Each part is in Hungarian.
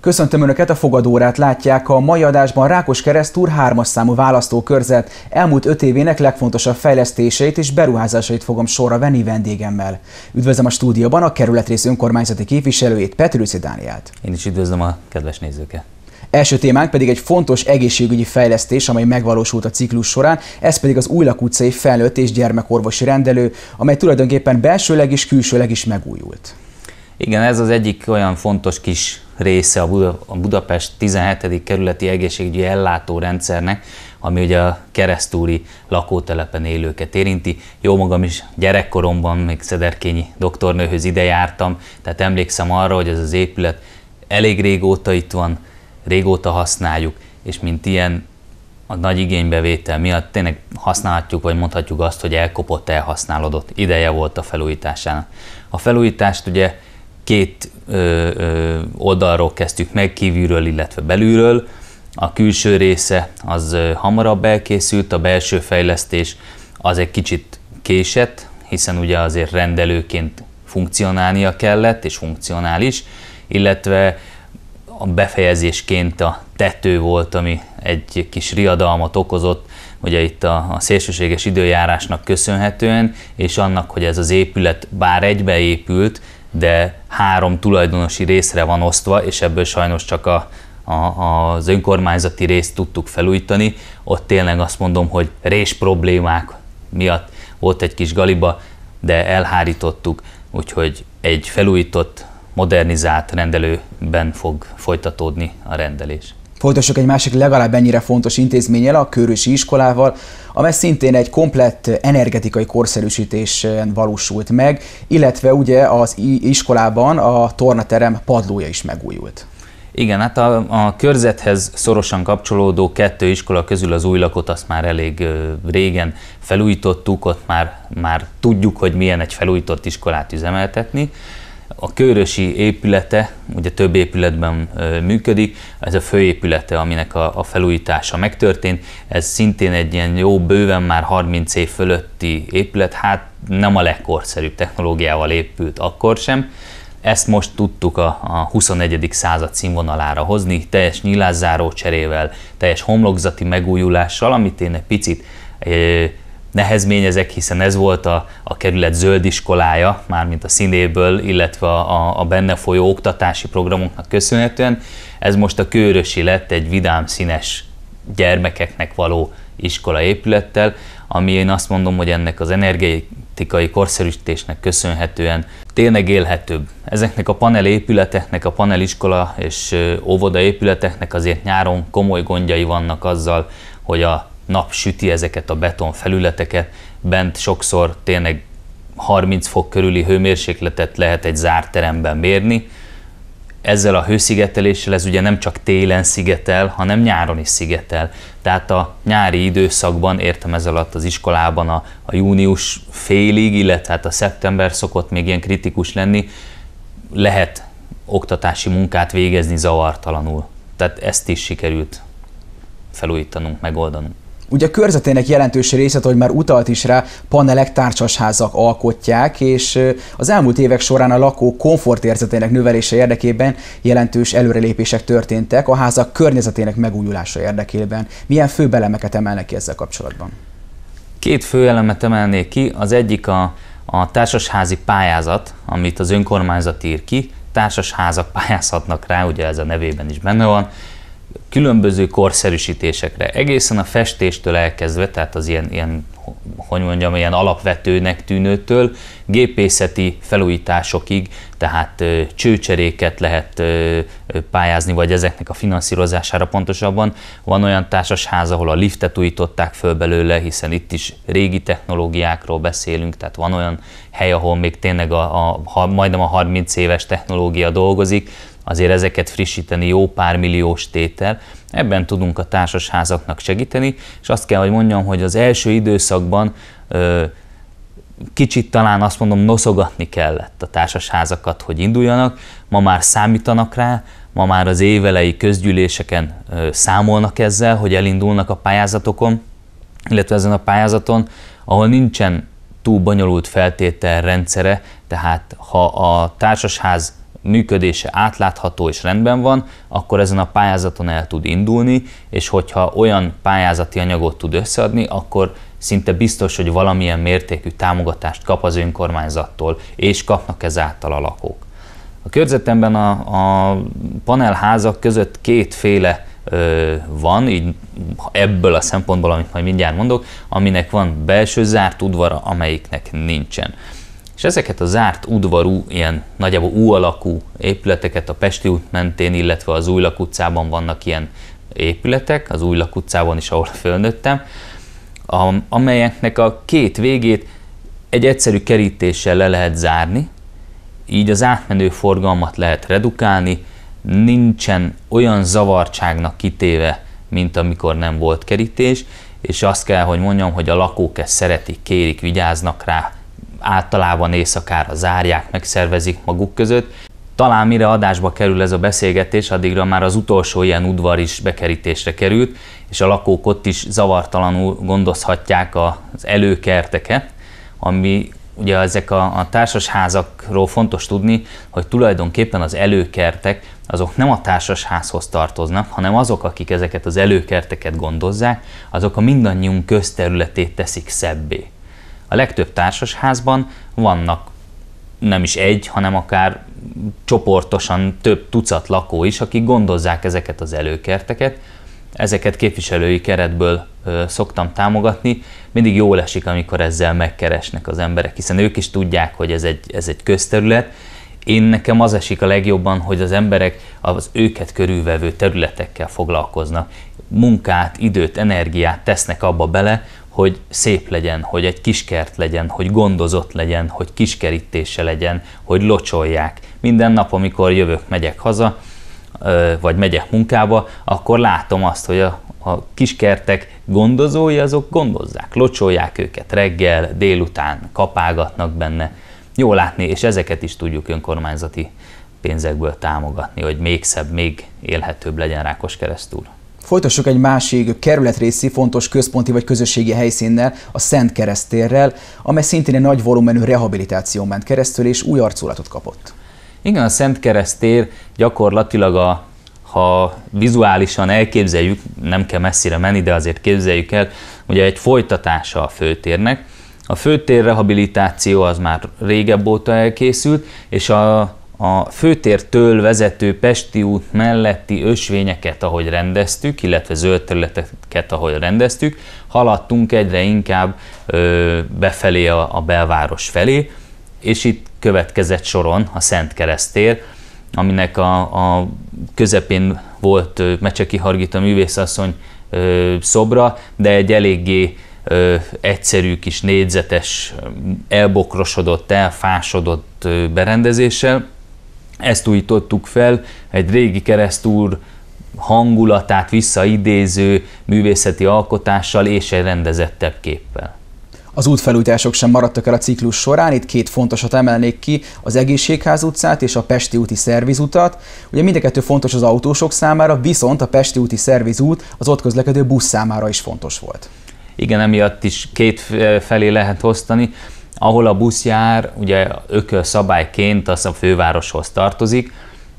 Köszöntöm Önöket, a fogadórát látják. A mai adásban Rákos Keresztúr hármas számú választókörzet elmúlt öt évének legfontosabb fejlesztéseit és beruházásait fogom sorra venni vendégemmel. Üdvözlöm a stúdióban a kerületrész önkormányzati képviselőjét, Petrőci Dániát. Én is üdvözlöm a kedves nézőket. Első témánk pedig egy fontos egészségügyi fejlesztés, amely megvalósult a ciklus során, ez pedig az új lakutcai felnőtt és gyermekorvosi rendelő, amely tulajdonképpen belsőleg és külsőleg is megújult. Igen, ez az egyik olyan fontos kis része a, Buda, a Budapest 17. kerületi egészségügyi ellátórendszernek, ami ugye a keresztúri lakótelepen élőket érinti. Jó magam is gyerekkoromban még Szederkényi doktornőhöz ide jártam, tehát emlékszem arra, hogy ez az épület elég régóta itt van, régóta használjuk, és mint ilyen a nagy igénybevétel miatt tényleg használhatjuk, vagy mondhatjuk azt, hogy elkopott, elhasználódott. Ideje volt a felújításának. A felújítást ugye két ö, ö, oldalról kezdtük meg, kívülről, illetve belülről. A külső része az hamarabb elkészült, a belső fejlesztés az egy kicsit késett, hiszen ugye azért rendelőként funkcionálnia kellett, és funkcionális, illetve a befejezésként a tető volt, ami egy kis riadalmat okozott, ugye itt a, a szélsőséges időjárásnak köszönhetően, és annak, hogy ez az épület bár egybeépült, de három tulajdonosi részre van osztva, és ebből sajnos csak a, a, az önkormányzati részt tudtuk felújítani. Ott tényleg azt mondom, hogy rés problémák miatt volt egy kis galiba, de elhárítottuk, úgyhogy egy felújított, modernizált rendelőben fog folytatódni a rendelés. Folytassuk egy másik legalább ennyire fontos intézménnyel, a Körösi Iskolával, amely szintén egy komplett energetikai korszerűsítésen valósult meg, illetve ugye az iskolában a tornaterem padlója is megújult. Igen, hát a, a körzethez szorosan kapcsolódó kettő iskola közül az új lakot azt már elég régen felújítottuk, ott már, már tudjuk, hogy milyen egy felújított iskolát üzemeltetni. A körösi épülete, ugye több épületben működik, ez a főépülete, aminek a, a felújítása megtörtént, ez szintén egy ilyen jó, bőven már 30 év fölötti épület, hát nem a legkorszerűbb technológiával épült akkor sem, ezt most tudtuk a, a 21. század színvonalára hozni, teljes nyilázzáró cserével, teljes homlokzati megújulással, amit én egy picit nehezményezek, hiszen ez volt a, a kerület zöld iskolája, mármint a színéből, illetve a, a benne folyó oktatási programoknak köszönhetően. Ez most a kőrösi lett egy vidám színes gyermekeknek való iskola épülettel, ami én azt mondom, hogy ennek az energetikai korszerűsítésnek köszönhetően tényleg élhetőbb. Ezeknek a panel épületeknek, a paneliskola és óvoda épületeknek azért nyáron komoly gondjai vannak azzal, hogy a nap süti ezeket a beton felületeket, bent sokszor tényleg 30 fok körüli hőmérsékletet lehet egy zárt teremben mérni. Ezzel a hőszigeteléssel ez ugye nem csak télen szigetel, hanem nyáron is szigetel. Tehát a nyári időszakban, értem ez alatt az iskolában a, a június félig, illetve hát a szeptember szokott még ilyen kritikus lenni, lehet oktatási munkát végezni zavartalanul. Tehát ezt is sikerült felújítanunk, megoldanunk. Ugye a körzetének jelentős részét, hogy már utalt is rá, panelek, társasházak alkotják, és az elmúlt évek során a lakó komfortérzetének növelése érdekében jelentős előrelépések történtek a házak környezetének megújulása érdekében. Milyen fő belemeket emelnek ki ezzel kapcsolatban? Két fő elemet emelnék ki, az egyik a, a társasházi pályázat, amit az önkormányzat ír ki, társasházak pályázhatnak rá, ugye ez a nevében is benne van, különböző korszerűsítésekre, egészen a festéstől elkezdve, tehát az ilyen, ilyen hogy mondjam, ilyen alapvetőnek tűnőtől gépészeti felújításokig, tehát ö, csőcseréket lehet ö, pályázni, vagy ezeknek a finanszírozására pontosabban. Van olyan társasház, ahol a liftet újították föl belőle, hiszen itt is régi technológiákról beszélünk, tehát van olyan hely, ahol még tényleg a, a, a majdnem a 30 éves technológia dolgozik, azért ezeket frissíteni jó pár milliós tétel. Ebben tudunk a társasházaknak segíteni, és azt kell, hogy mondjam, hogy az első időszakban ö, kicsit talán azt mondom noszogatni kellett a társasházakat, hogy induljanak, ma már számítanak rá, ma már az évelei közgyűléseken ö, számolnak ezzel, hogy elindulnak a pályázatokon, illetve ezen a pályázaton, ahol nincsen túl bonyolult feltétel rendszere, tehát ha a társasház működése átlátható és rendben van, akkor ezen a pályázaton el tud indulni, és hogyha olyan pályázati anyagot tud összeadni, akkor szinte biztos, hogy valamilyen mértékű támogatást kap az önkormányzattól, és kapnak ezáltal a lakók. A körzetemben a, a panelházak között kétféle ö, van, így ebből a szempontból, amit majd mindjárt mondok, aminek van belső zárt udvara, amelyiknek nincsen. És ezeket a zárt udvarú, ilyen nagyjából U alakú épületeket a Pesti út mentén, illetve az Újlak utcában vannak ilyen épületek, az Újlak utcában is, ahol fölnőttem, amelyeknek a két végét egy egyszerű kerítéssel le lehet zárni, így az átmenő forgalmat lehet redukálni, nincsen olyan zavartságnak kitéve, mint amikor nem volt kerítés, és azt kell, hogy mondjam, hogy a lakók ezt szeretik, kérik, vigyáznak rá, általában éjszakára zárják, megszervezik maguk között. Talán mire adásba kerül ez a beszélgetés, addigra már az utolsó ilyen udvar is bekerítésre került, és a lakók ott is zavartalanul gondozhatják az előkerteket, ami ugye ezek a, a társasházakról fontos tudni, hogy tulajdonképpen az előkertek azok nem a társasházhoz tartoznak, hanem azok, akik ezeket az előkerteket gondozzák, azok a mindannyiunk közterületét teszik szebbé. A legtöbb társasházban vannak nem is egy, hanem akár csoportosan több tucat lakó is, akik gondozzák ezeket az előkerteket. Ezeket képviselői keretből ö, szoktam támogatni. Mindig jól esik, amikor ezzel megkeresnek az emberek, hiszen ők is tudják, hogy ez egy, ez egy közterület. Én nekem az esik a legjobban, hogy az emberek az őket körülvevő területekkel foglalkoznak. Munkát, időt, energiát tesznek abba bele, hogy szép legyen, hogy egy kiskert legyen, hogy gondozott legyen, hogy kiskerítése legyen, hogy locsolják. Minden nap, amikor jövök, megyek haza, vagy megyek munkába, akkor látom azt, hogy a, a kiskertek gondozói azok gondozzák, locsolják őket reggel, délután, kapágatnak benne. Jó látni, és ezeket is tudjuk önkormányzati pénzekből támogatni, hogy még szebb, még élhetőbb legyen Rákos keresztül. Folytassuk egy másik kerületrészi fontos központi vagy közösségi helyszínnel, a Szent Keresztérrel, amely szintén egy nagy volumenű rehabilitáció ment keresztül és új arculatot kapott. Igen, a Szent Keresztér gyakorlatilag a ha vizuálisan elképzeljük, nem kell messzire menni, de azért képzeljük el, ugye egy folytatása a főtérnek. A főtér rehabilitáció az már régebb óta elkészült, és a a főtértől vezető Pesti út melletti ösvényeket, ahogy rendeztük, illetve zöld területeket, ahogy rendeztük, haladtunk egyre inkább ö, befelé a, a belváros felé, és itt következett soron a Szent Keresztér, aminek a, a közepén volt Mecseki Hargita művészasszony ö, szobra, de egy eléggé ö, egyszerű kis négyzetes, elbokrosodott, elfásodott ö, berendezéssel, ezt újítottuk fel, egy régi keresztúr hangulatát visszaidéző művészeti alkotással és egy rendezettebb képpel. Az útfelújítások sem maradtak el a ciklus során, itt két fontosat emelnék ki, az Egészségház utcát és a Pesti úti szervizutat. Ugye mind a kettő fontos az autósok számára, viszont a Pesti úti szervizút az ott közlekedő busz számára is fontos volt. Igen, emiatt is két felé lehet osztani ahol a busz jár, ugye ököl szabályként az a fővároshoz tartozik,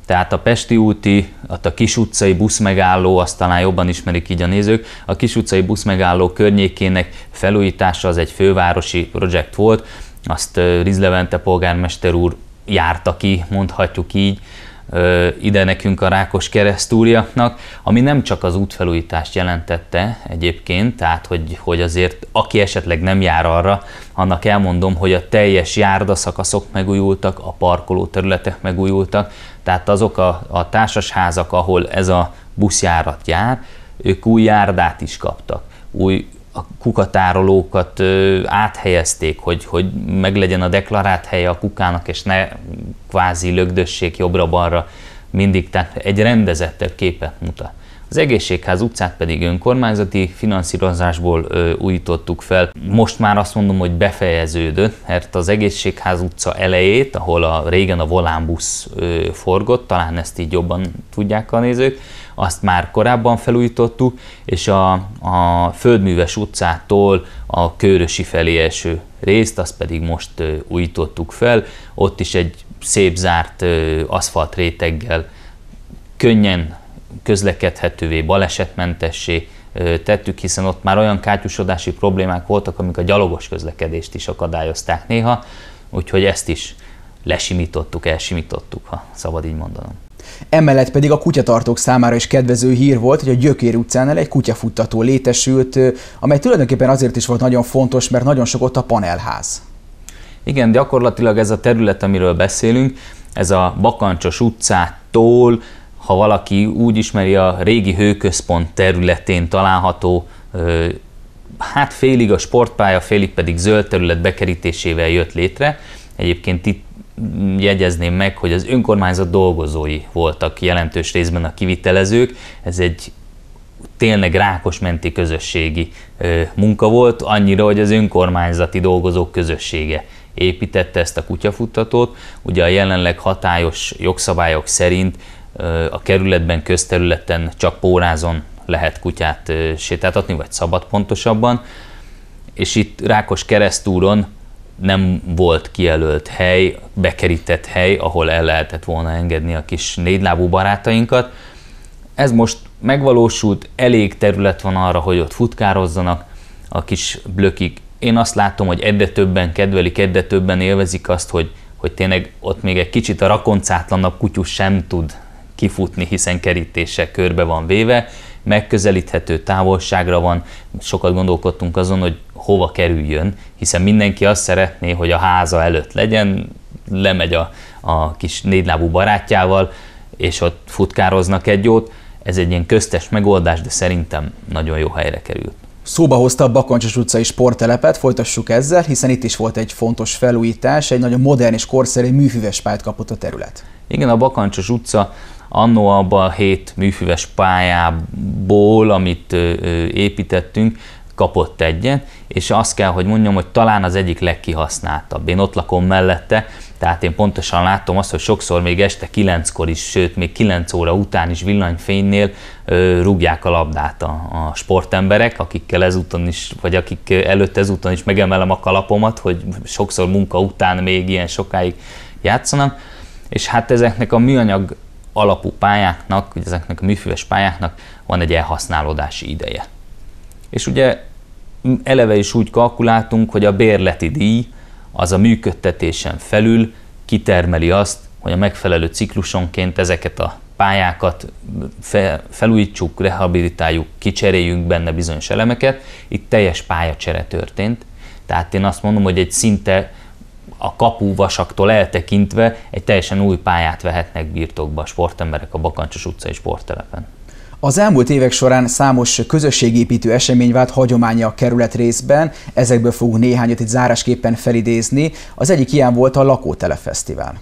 tehát a Pesti úti, a Kis utcai buszmegálló, azt talán jobban ismerik így a nézők, a Kis utcai buszmegálló környékének felújítása az egy fővárosi projekt volt, azt Rizlevente polgármester úr járta ki, mondhatjuk így, ide nekünk a Rákos keresztúriaknak, ami nem csak az útfelújítást jelentette egyébként, tehát hogy, hogy azért aki esetleg nem jár arra, annak elmondom, hogy a teljes járdaszakaszok megújultak, a parkoló területek megújultak, tehát azok a, a társasházak, ahol ez a buszjárat jár, ők új járdát is kaptak, új a kukatárolókat ö, áthelyezték, hogy, hogy meglegyen a deklarált helye a kukának, és ne kvázi lögdössék jobbra-balra mindig, tehát egy rendezettebb képet mutat. Az egészségház utcát pedig önkormányzati finanszírozásból ö, újítottuk fel. Most már azt mondom, hogy befejeződött, mert az egészségház utca elejét, ahol a régen a volánbusz ö, forgott, talán ezt így jobban tudják a nézők, azt már korábban felújítottuk, és a, a Földműves utcától a Kőrösi felé eső részt, azt pedig most ö, újítottuk fel. Ott is egy szép zárt aszfalt réteggel könnyen közlekedhetővé, balesetmentessé tettük, hiszen ott már olyan kátyusodási problémák voltak, amik a gyalogos közlekedést is akadályozták néha, úgyhogy ezt is lesimítottuk, elsimítottuk, ha szabad így mondanom. Emellett pedig a kutyatartók számára is kedvező hír volt, hogy a Gyökér utcánál egy kutyafuttató létesült, amely tulajdonképpen azért is volt nagyon fontos, mert nagyon sok ott a panelház. Igen, gyakorlatilag ez a terület, amiről beszélünk, ez a Bakancsos utcától ha valaki úgy ismeri a régi hőközpont területén található, hát félig a sportpálya, félig pedig zöld terület bekerítésével jött létre. Egyébként itt jegyezném meg, hogy az önkormányzat dolgozói voltak jelentős részben a kivitelezők. Ez egy tényleg rákosmenti közösségi munka volt, annyira, hogy az önkormányzati dolgozók közössége építette ezt a kutyafuttatót. Ugye a jelenleg hatályos jogszabályok szerint a kerületben, közterületen csak pórázon lehet kutyát sétáltatni, vagy szabad pontosabban. És itt Rákos keresztúron nem volt kijelölt hely, bekerített hely, ahol el lehetett volna engedni a kis négylábú barátainkat. Ez most megvalósult, elég terület van arra, hogy ott futkározzanak a kis blökik. Én azt látom, hogy egyre többen kedvelik, egyre többen élvezik azt, hogy, hogy tényleg ott még egy kicsit a rakoncátlanabb kutyus sem tud kifutni, hiszen kerítése körbe van véve, megközelíthető távolságra van, sokat gondolkodtunk azon, hogy hova kerüljön, hiszen mindenki azt szeretné, hogy a háza előtt legyen, lemegy a, a kis négylábú barátjával, és ott futkároznak egy jót. Ez egy ilyen köztes megoldás, de szerintem nagyon jó helyre került. Szóba hozta a Bakancsos utcai sporttelepet, folytassuk ezzel, hiszen itt is volt egy fontos felújítás, egy nagyon modern és korszerű műfüves pályát kapott a terület. Igen, a Bakancsos utca annó abban a hét műfüves pályából, amit építettünk, kapott egyet, és azt kell, hogy mondjam, hogy talán az egyik legkihasználtabb. Én ott lakom mellette, tehát én pontosan látom azt, hogy sokszor még este kilenckor is, sőt még kilenc óra után is villanyfénynél rúgják a labdát a, a sportemberek, akikkel ezúton is, vagy akik előtt ezúton is megemelem a kalapomat, hogy sokszor munka után még ilyen sokáig játszanak. És hát ezeknek a műanyag alapú pályáknak, vagy ezeknek a műfüves pályáknak van egy elhasználódási ideje. És ugye eleve is úgy kalkuláltunk, hogy a bérleti díj az a működtetésen felül kitermeli azt, hogy a megfelelő ciklusonként ezeket a pályákat felújítsuk, rehabilitáljuk, kicseréljünk benne bizonyos elemeket. Itt teljes pályacsere történt. Tehát én azt mondom, hogy egy szinte a kapúvasaktól eltekintve egy teljesen új pályát vehetnek birtokba a sportemberek a Bakancsos utcai sporttelepen. Az elmúlt évek során számos közösségépítő esemény vált hagyománya a kerület részben, ezekből fogunk néhányat itt zárásképpen felidézni. Az egyik ilyen volt a Lakótelefesztivál.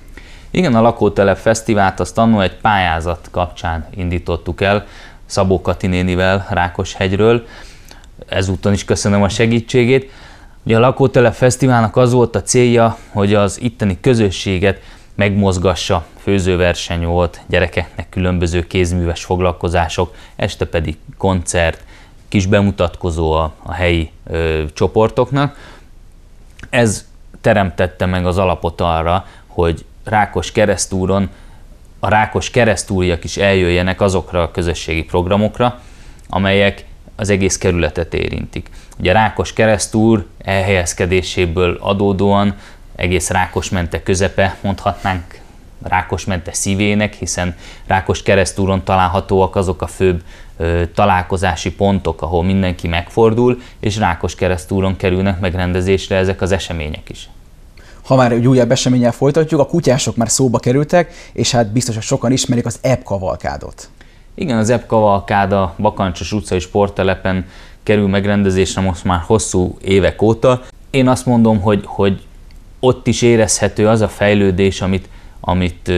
Igen, a Lakótelep Fesztivált azt annó egy pályázat kapcsán indítottuk el Szabó nénivel Rákoshegyről. Ezúton is köszönöm a segítségét. Ugye a Lakótelep Fesztiválnak az volt a célja, hogy az itteni közösséget megmozgassa. Főzőverseny volt, gyerekeknek különböző kézműves foglalkozások, este pedig koncert, kis bemutatkozó a, a helyi ö, csoportoknak. Ez teremtette meg az alapot arra, hogy Rákos keresztúron a Rákos keresztúriak is eljöjjenek azokra a közösségi programokra, amelyek az egész kerületet érintik. Ugye Rákos keresztúr elhelyezkedéséből adódóan egész rákos mente közepe, mondhatnánk rákos mente szívének, hiszen Rákos keresztúron találhatóak azok a főbb ö, találkozási pontok, ahol mindenki megfordul, és Rákos keresztúron kerülnek megrendezésre ezek az események is ha már egy újabb eseménnyel folytatjuk, a kutyások már szóba kerültek, és hát biztos, hogy sokan ismerik az EPKA valkádot. Igen, az a Bakancsos utcai sporttelepen kerül megrendezésre most már hosszú évek óta. Én azt mondom, hogy, hogy ott is érezhető az a fejlődés, amit, amit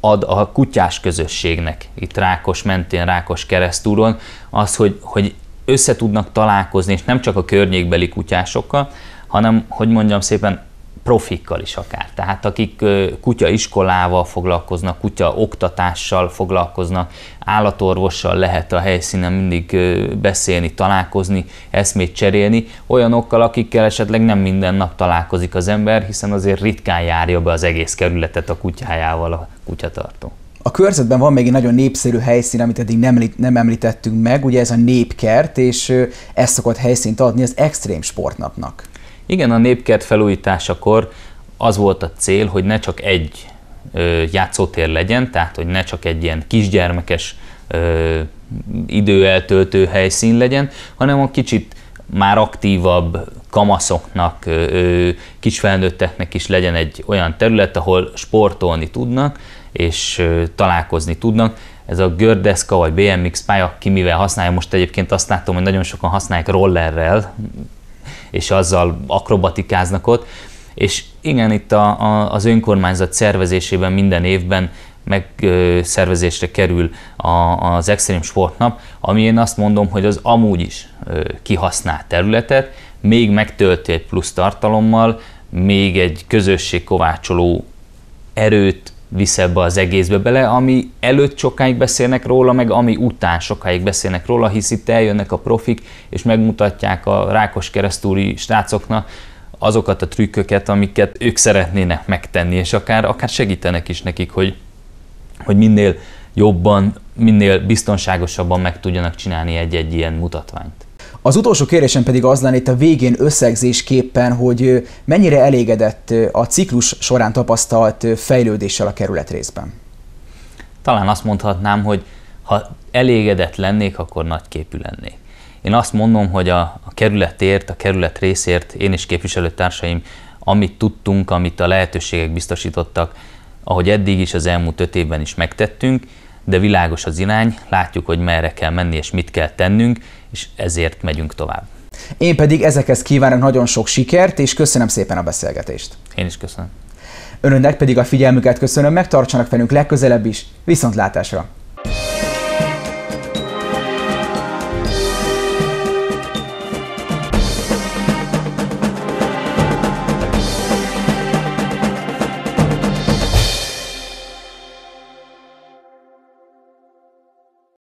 ad a kutyás közösségnek itt Rákos mentén, Rákos keresztúron, az, hogy, hogy össze tudnak találkozni, és nem csak a környékbeli kutyásokkal, hanem, hogy mondjam szépen, profikkal is akár. Tehát akik kutya iskolával foglalkoznak, kutya oktatással foglalkoznak, állatorvossal lehet a helyszínen mindig beszélni, találkozni, eszmét cserélni, olyanokkal, akikkel esetleg nem minden nap találkozik az ember, hiszen azért ritkán járja be az egész kerületet a kutyájával a kutyatartó. A körzetben van még egy nagyon népszerű helyszín, amit eddig nem, nem említettünk meg, ugye ez a népkert, és ezt szokott helyszínt adni az extrém sportnapnak. Igen, a népkert felújításakor az volt a cél, hogy ne csak egy ö, játszótér legyen, tehát hogy ne csak egy ilyen kisgyermekes ö, időeltöltő helyszín legyen, hanem a kicsit már aktívabb kamaszoknak, kisfelnőtteknek is legyen egy olyan terület, ahol sportolni tudnak és találkozni tudnak. Ez a gördeszka vagy BMX pálya, ki mivel használja, most egyébként azt látom, hogy nagyon sokan használják rollerrel, és azzal akrobatikáznak ott. És igen, itt a, a, az önkormányzat szervezésében minden évben megszervezésre kerül a, az Extrém Sportnap, ami én azt mondom, hogy az amúgy is kihasznált területet, még megtölti egy plusz tartalommal, még egy közösség kovácsoló erőt, visz ebbe az egészbe bele, ami előtt sokáig beszélnek róla, meg ami után sokáig beszélnek róla, hisz itt eljönnek a profik, és megmutatják a rákos keresztúri srácoknak azokat a trükköket, amiket ők szeretnének megtenni, és akár, akár segítenek is nekik, hogy, hogy minél jobban, minél biztonságosabban meg tudjanak csinálni egy-egy ilyen mutatványt. Az utolsó kérdésem pedig az lenne itt a végén összegzésképpen, hogy mennyire elégedett a ciklus során tapasztalt fejlődéssel a kerület részben? Talán azt mondhatnám, hogy ha elégedett lennék, akkor nagyképű lennék. Én azt mondom, hogy a, a kerületért, a kerület részért én és képviselőtársaim, amit tudtunk, amit a lehetőségek biztosítottak, ahogy eddig is az elmúlt öt évben is megtettünk, de világos az irány, látjuk, hogy merre kell menni és mit kell tennünk, és ezért megyünk tovább. Én pedig ezekhez kívánok nagyon sok sikert, és köszönöm szépen a beszélgetést. Én is köszönöm. Önöknek pedig a figyelmüket köszönöm, megtartsanak velünk legközelebb is. Viszontlátásra!